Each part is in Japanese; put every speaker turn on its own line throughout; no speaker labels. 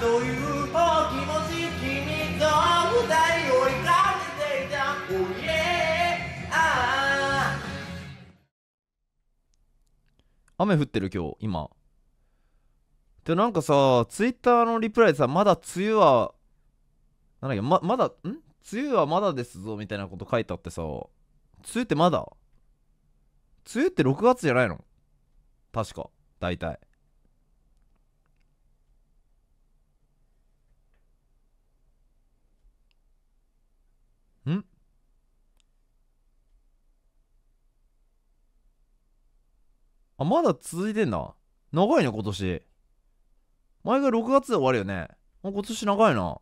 という気持ち君と二人追いかけていた Oh yeah 雨降ってる今日今でなんかさツイッターのリプライでさまだ梅雨はなんだっけままだん梅雨はまだですぞみたいなこと書いてあってさ梅雨ってまだ梅雨って6月じゃないの確か大体んあ、まだ続いてんだ。長いね、今年。毎回6月で終わるよね。今年長いな。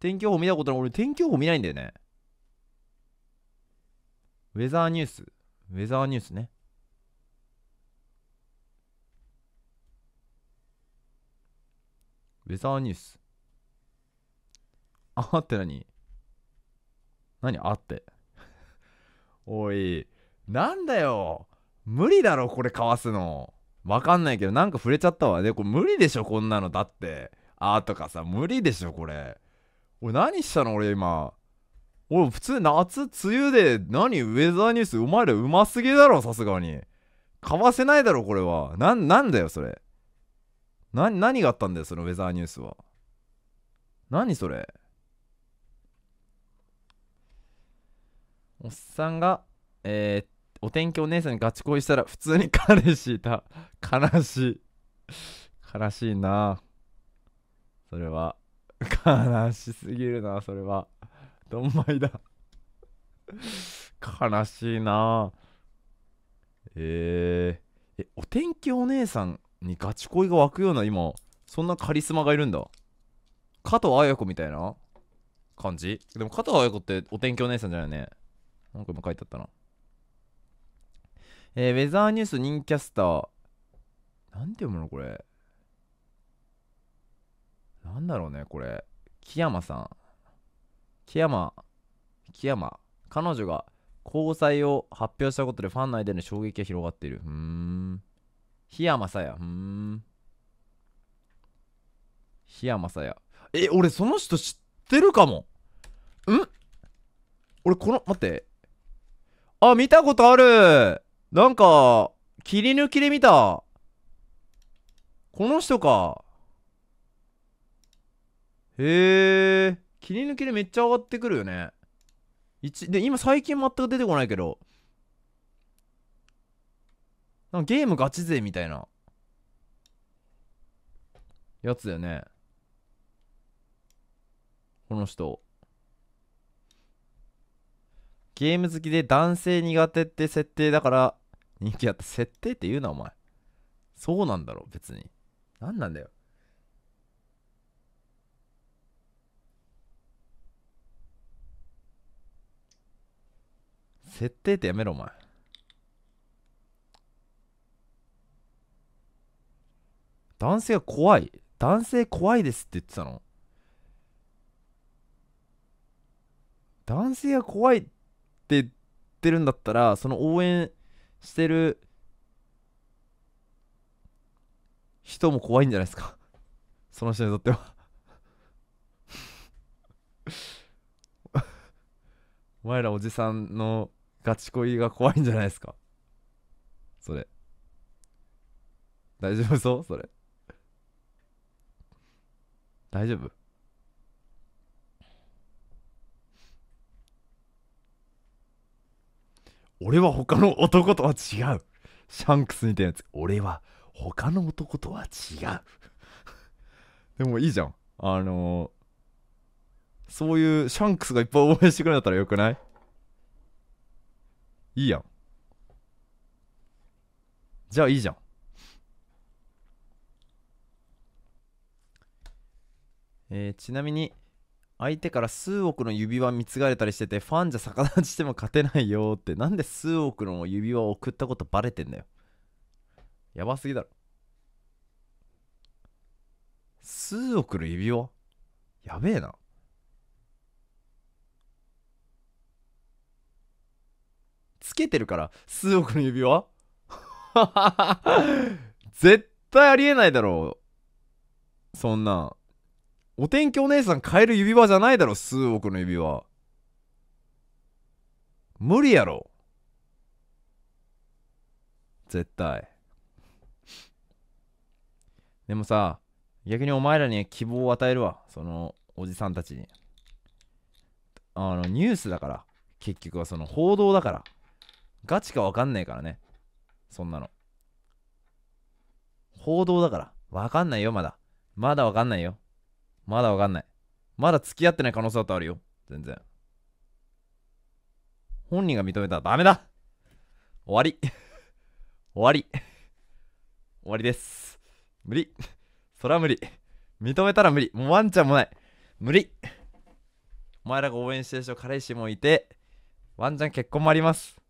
天気予報見たことない。俺、天気予報見ないんだよね。ウェザーニュース。ウェザーニュースね。ウェザーニュース。あって何何あって。おい、なんだよ。無理だろ、これかわすの。わかんないけど、なんか触れちゃったわ。ね、これ無理でしょ、こんなの。だって。あーとかさ、無理でしょ、これ。俺何したの俺今。俺普通夏、梅雨で何ウェザーニュースお前らうますぎだろ、さすがに。かわせないだろ、これは。な、なんだよ、それ。な、何があったんだよ、そのウェザーニュースは。何それ。おっさんが、えー、お天気お姉さんにガチ恋したら普通に彼氏いた。悲しい。悲しいな。それは。悲しすぎるな、それは。どんまいだ。悲しいな。えー、え、お天気お姉さんにガチ恋が湧くような今、そんなカリスマがいるんだ。加藤綾子みたいな感じでも加藤綾子ってお天気お姉さんじゃないね。なんか今書いてあったな。えー、ウェザーニュース人キャスター。なんて読むのこれ。なんだろうね、これ。木山さん。木山、木山。彼女が交際を発表したことでファン内での衝撃が広がっている。うーん。檜山さや。うーん。檜山さや。え、俺その人知ってるかも。ん俺この、待って。あ、見たことあるなんか、切り抜きで見た。この人か。へえ。切り抜きでめっちゃ上がってくるよね。一、で、今最近全く出てこないけど。なんかゲームガチ勢みたいな。やつだよね。この人。ゲーム好きで男性苦手って設定だから人気あった設定って言うなお前そうなんだろ別に何なんだよ設定ってやめろお前男性が怖い男性怖いですって言ってたの男性が怖いってるんだったらその応援してる人も怖いんじゃないですか その人にとっては お前らおじさんのガチ恋が怖いんじゃないですかそれ大丈夫そうそれ大丈夫俺は他の男とは違う。シャンクスみたいなやつ。俺は他の男とは違う。でもいいじゃん。あのー、そういうシャンクスがいっぱい応援してくれたらよくないいいやん。じゃあいいじゃん。えー、ちなみに、相手から数億の指輪貢がれたりしててファンじゃ逆立ちしても勝てないよってなんで数億の指輪を送ったことバレてんだよやばすぎだろ数億の指輪やべえなつけてるから数億の指輪 絶対ありえないだろうそんなお天気お姉さん買える指輪じゃないだろ、数億の指輪。無理やろ。絶対。でもさ、逆にお前らに希望を与えるわ。その、おじさんたちに。あの、ニュースだから。結局はその報道だから。ガチかわかんないからね。そんなの。報道だから。わかんないよ、まだ。まだわかんないよ。まだわかんない。まだ付き合ってない可能性だってあるよ。全然。本人が認めたらダメだ終わり 終わり終わりです。無理。そら無理。認めたら無理。もうワンちゃんもない。無理。お前らが応援してる人、彼氏もいて、ワンちゃん結婚もあります。